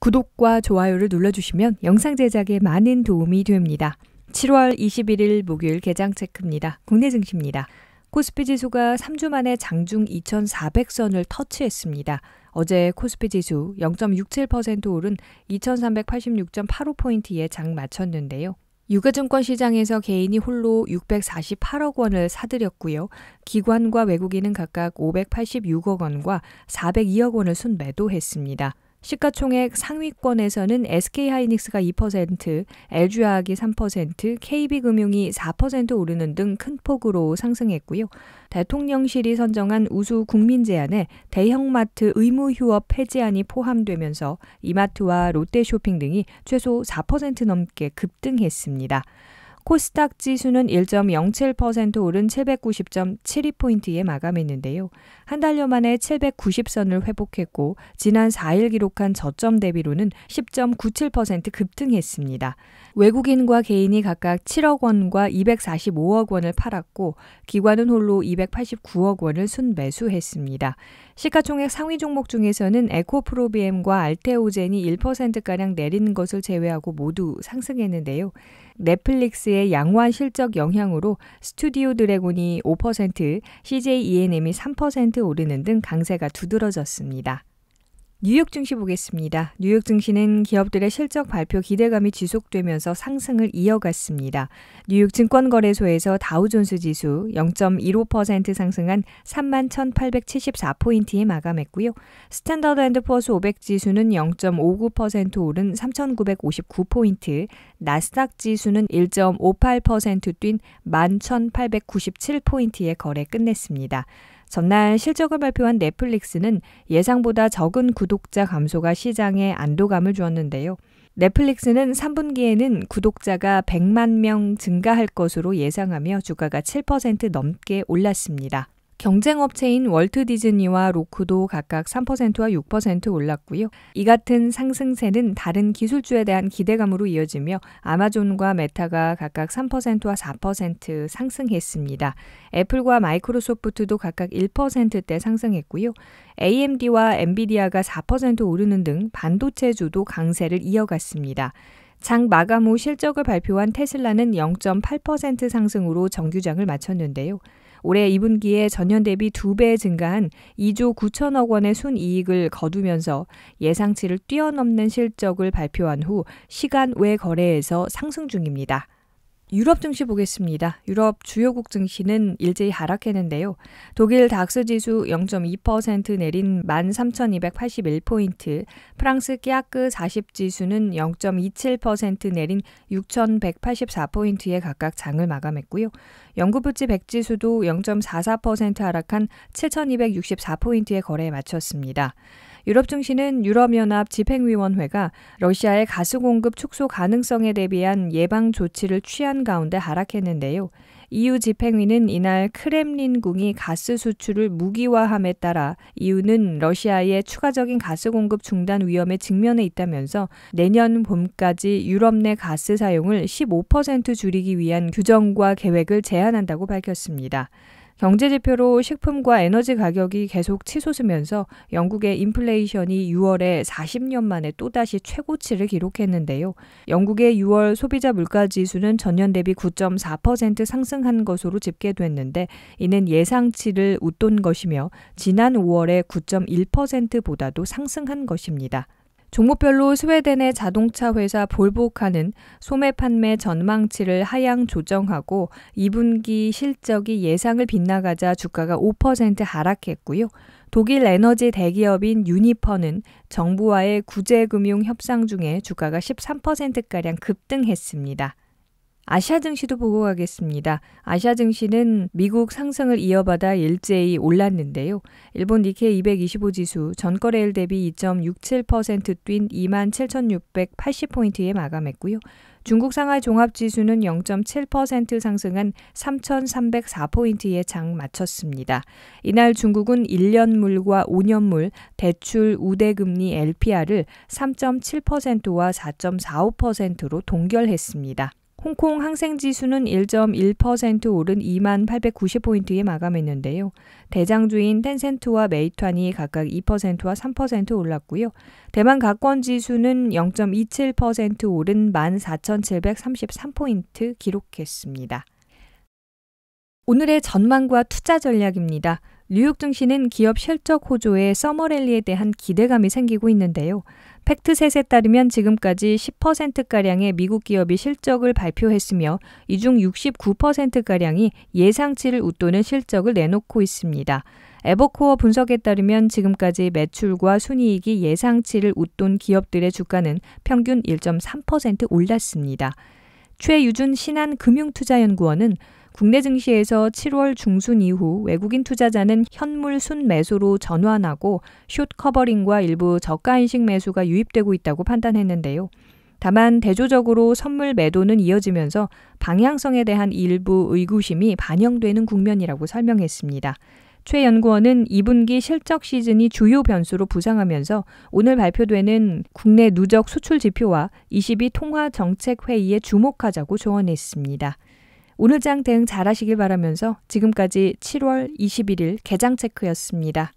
구독과 좋아요를 눌러주시면 영상 제작에 많은 도움이 됩니다. 7월 21일 목요일 개장 체크입니다. 국내 증시입니다. 코스피 지수가 3주 만에 장중 2,400선을 터치했습니다. 어제 코스피 지수 0.67% 오른 2,386.85포인트에 장 마쳤는데요. 유가증권 시장에서 개인이 홀로 648억 원을 사들였고요. 기관과 외국인은 각각 586억 원과 402억 원을 순매도했습니다. 시가총액 상위권에서는 SK하이닉스가 2%, LG화학이 3%, KB금융이 4% 오르는 등 큰 폭으로 상승했고요. 대통령실이 선정한 우수 국민 제안에 대형마트 의무 휴업 폐지안이 포함되면서 이마트와 롯데쇼핑 등이 최소 4% 넘게 급등했습니다. 코스닥 지수는 1.07% 오른 790.72포인트에 마감했는데요. 한 달여 만에 790선을 회복했고 지난 4일 기록한 저점 대비로는 10.97% 급등했습니다. 외국인과 개인이 각각 7억 원과 245억 원을 팔았고 기관은 홀로 289억 원을 순매수했습니다. 시가총액 상위 종목 중에서는 에코프로비엠과 알테오젠이 1%가량 내린 것을 제외하고 모두 상승했는데요. 넷플릭스의 양호한 실적 영향으로 스튜디오 드래곤이 5%, CJ E&M이 3% 오르는 등 강세가 두드러졌습니다. 뉴욕 증시 보겠습니다. 뉴욕 증시는 기업들의 실적 발표 기대감이 지속되면서 상승을 이어갔습니다. 뉴욕 증권거래소에서 다우존스 지수 0.15% 상승한 31,874포인트에 마감했고요. 스탠더드 앤드 포스 500 지수는 0.59% 오른 3,959포인트, 나스닥 지수는 1.58%뛴 11,897포인트에 거래 끝냈습니다. 전날 실적을 발표한 넷플릭스는 예상보다 적은 구독자 감소가 시장에 안도감을 주었는데요. 넷플릭스는 3분기에는 구독자가 100만 명 증가할 것으로 예상하며 주가가 7% 넘게 올랐습니다. 경쟁업체인 월트 디즈니와 로크도 각각 3%와 6% 올랐고요. 이 같은 상승세는 다른 기술주에 대한 기대감으로 이어지며 아마존과 메타가 각각 3%와 4% 상승했습니다. 애플과 마이크로소프트도 각각 1%대 상승했고요. AMD와 엔비디아가 4% 오르는 등 반도체주도 강세를 이어갔습니다. 장 마감 후 실적을 발표한 테슬라는 0.8% 상승으로 정규장을 마쳤는데요. 올해 2분기에 전년 대비 2배 증가한 2조 9천억 원의 순이익을 거두면서 예상치를 뛰어넘는 실적을 발표한 후 시간 외 거래에서 상승 중입니다. 유럽 증시 보겠습니다. 유럽 주요국 증시는 일제히 하락했는데요. 독일 닥스 지수 0.2% 내린 13,281포인트, 프랑스 끼아크 40 지수는 0.27% 내린 6,184포인트에 각각 장을 마감했고요. 영국 부치 100 지수도 0.44% 하락한 7,264포인트의 거래에 마쳤습니다. 유럽 증시는 유럽연합 집행위원회가 러시아의 가스 공급 축소 가능성에 대비한 예방 조치를 취한 가운데 하락했는데요. EU 집행위는 이날 크렘린궁이 가스 수출을 무기화함에 따라 EU는 러시아의 추가적인 가스 공급 중단 위험에 직면해 있다면서 내년 봄까지 유럽 내 가스 사용을 15% 줄이기 위한 규정과 계획을 제안한다고 밝혔습니다. 경제 지표로 식품과 에너지 가격이 계속 치솟으면서 영국의 인플레이션이 6월에 40년 만에 또다시 최고치를 기록했는데요. 영국의 6월 소비자 물가 지수는 전년 대비 9.4% 상승한 것으로 집계됐는데 이는 예상치를 웃돈 것이며 지난 5월의 9.1%보다도 상승한 것입니다. 종목별로 스웨덴의 자동차 회사 볼보카는 소매 판매 전망치를 하향 조정하고 2분기 실적이 예상을 빗나가자 주가가 5% 하락했고요. 독일 에너지 대기업인 유니퍼는 정부와의 구제금융 협상 중에 주가가 13%가량 급등했습니다. 아시아 증시도 보고 가겠습니다. 아시아 증시는 미국 상승을 이어받아 일제히 올랐는데요. 일본 니케이 225 지수 전거래일 대비 2.67%뛴 27,680포인트에 마감했고요. 중국 상하이 종합지수는 0.7% 상승한 3,304포인트에 장 마쳤습니다. 이날 중국은 1년물과 5년물 대출 우대금리 LPR을 3.7%와 4.45%로 동결했습니다. 홍콩 항생지수는 1.1% 오른 2만 890포인트에 마감했는데요. 대장주인 텐센트와 메이투안이 각각 2%와 3% 올랐고요. 대만 가권지수는 0.27% 오른 14,733포인트 기록했습니다. 오늘의 전망과 투자 전략입니다. 뉴욕 증시는 기업 실적 호조의 서머랠리에 대한 기대감이 생기고 있는데요. 팩트셋에 따르면 지금까지 10%가량의 미국 기업이 실적을 발표했으며 이 중 69%가량이 예상치를 웃도는 실적을 내놓고 있습니다. 에버코어 분석에 따르면 지금까지 매출과 순이익이 예상치를 웃돈 기업들의 주가는 평균 1.3% 올랐습니다. 최유준 신한금융투자연구원은 국내 증시에서 7월 중순 이후 외국인 투자자는 현물 순 매수로 전환하고 숏 커버링과 일부 저가 인식 매수가 유입되고 있다고 판단했는데요. 다만 대조적으로 선물 매도는 이어지면서 방향성에 대한 일부 의구심이 반영되는 국면이라고 설명했습니다. 최 연구원은 2분기 실적 시즌이 주요 변수로 부상하면서 오늘 발표되는 국내 누적 수출 지표와 22 통화 정책 회의에 주목하자고 조언했습니다. 오늘장 대응 잘하시길 바라면서 지금까지 7월 21일 개장 체크였습니다.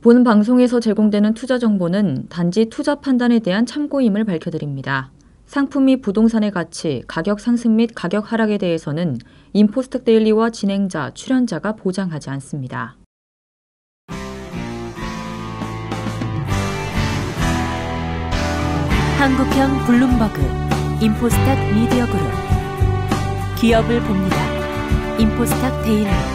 본 방송에서 제공되는 투자 정보는 단지 투자 판단에 대한 참고임을 밝혀드립니다. 상품 및 부동산의 가치, 가격 상승 및 가격 하락에 대해서는 인포스텍 데일리와 진행자, 출연자가 보장하지 않습니다. 한국형 블룸버그 인포스텍 미디어 그룹 기업을 봅니다. 임포스탁 데일리